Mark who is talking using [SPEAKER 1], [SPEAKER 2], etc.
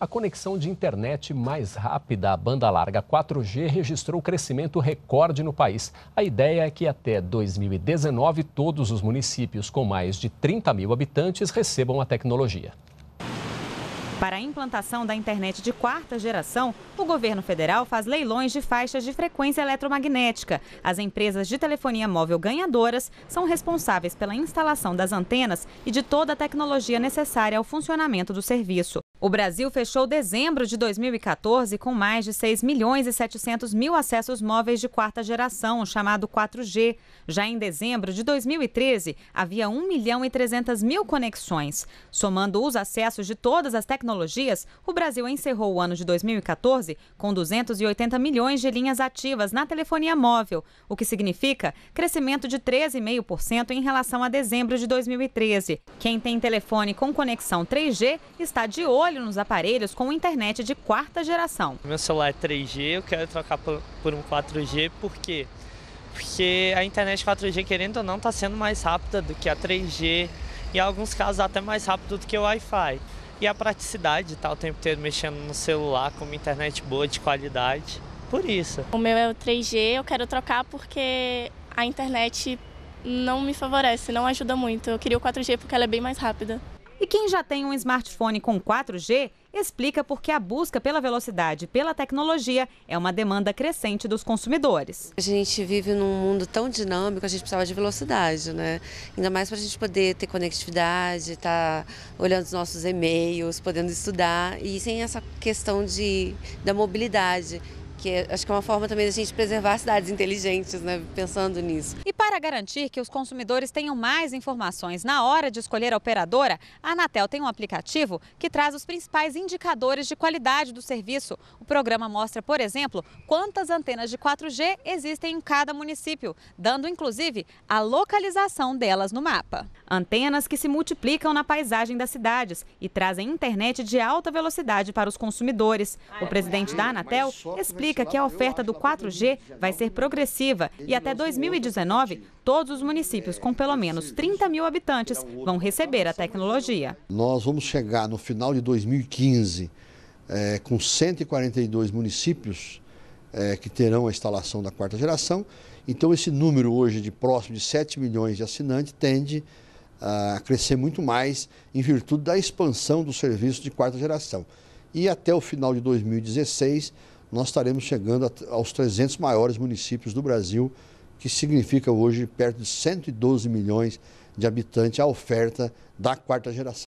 [SPEAKER 1] A conexão de internet mais rápida à banda larga 4G registrou crescimento recorde no país. A ideia é que até 2019 todos os municípios com mais de 30 mil habitantes recebam a tecnologia.
[SPEAKER 2] Para a implantação da internet de quarta geração, o governo federal faz leilões de faixas de frequência eletromagnética. As empresas de telefonia móvel ganhadoras são responsáveis pela instalação das antenas e de toda a tecnologia necessária ao funcionamento do serviço. O Brasil fechou dezembro de 2014 com mais de 6 milhões e 700 mil acessos móveis de quarta geração, chamado 4G. Já em dezembro de 2013, havia 1 milhão e 300 mil conexões. Somando os acessos de todas as tecnologias, o Brasil encerrou o ano de 2014 com 280 milhões de linhas ativas na telefonia móvel, o que significa crescimento de 13,5% em relação a dezembro de 2013. Quem tem telefone com conexão 3G está de olho olho nos aparelhos com internet de quarta geração.
[SPEAKER 3] Meu celular é 3G, eu quero trocar por um 4G, por quê? Porque a internet 4G, querendo ou não, está sendo mais rápida do que a 3G, em alguns casos até mais rápido do que o Wi-Fi. E a praticidade, tá o tempo inteiro mexendo no celular com uma internet boa, de qualidade, por isso. O meu é o 3G, eu quero trocar porque a internet não me favorece, não ajuda
[SPEAKER 2] muito. Eu queria o 4G porque ela é bem mais rápida. E quem já tem um smartphone com 4G explica por que a busca pela velocidade e pela tecnologia é uma demanda crescente dos consumidores. A gente vive num mundo tão dinâmico, a gente precisava de velocidade, né? Ainda mais para a
[SPEAKER 1] gente poder ter conectividade, estar tá olhando os nossos e-mails, podendo estudar e sem essa questão de, da mobilidade que acho que é uma forma também da gente preservar cidades inteligentes, né, pensando nisso.
[SPEAKER 2] E para garantir que os consumidores tenham mais informações na hora de escolher a operadora, a Anatel tem um aplicativo que traz os principais indicadores de qualidade do serviço. O programa mostra, por exemplo, quantas antenas de 4G existem em cada município, dando inclusive a localização delas no mapa. Antenas que se multiplicam na paisagem das cidades e trazem internet de alta velocidade para os consumidores. O presidente da Anatel explica que a oferta do 4G vai ser progressiva e até 2019 todos os municípios com pelo menos 30 mil habitantes vão receber a tecnologia.
[SPEAKER 1] Nós vamos chegar no final de 2015 é, eh, com 142 municípios é, que terão a instalação da quarta geração. Então, esse número hoje de próximo de 7 milhões de assinantes tende a a crescer muito mais em virtude da expansão do serviço de quarta geração. E até o final de 2016, nós estaremos chegando aos 300 maiores municípios do Brasil, que significa hoje perto de 112 milhões de habitantes a oferta da quarta geração.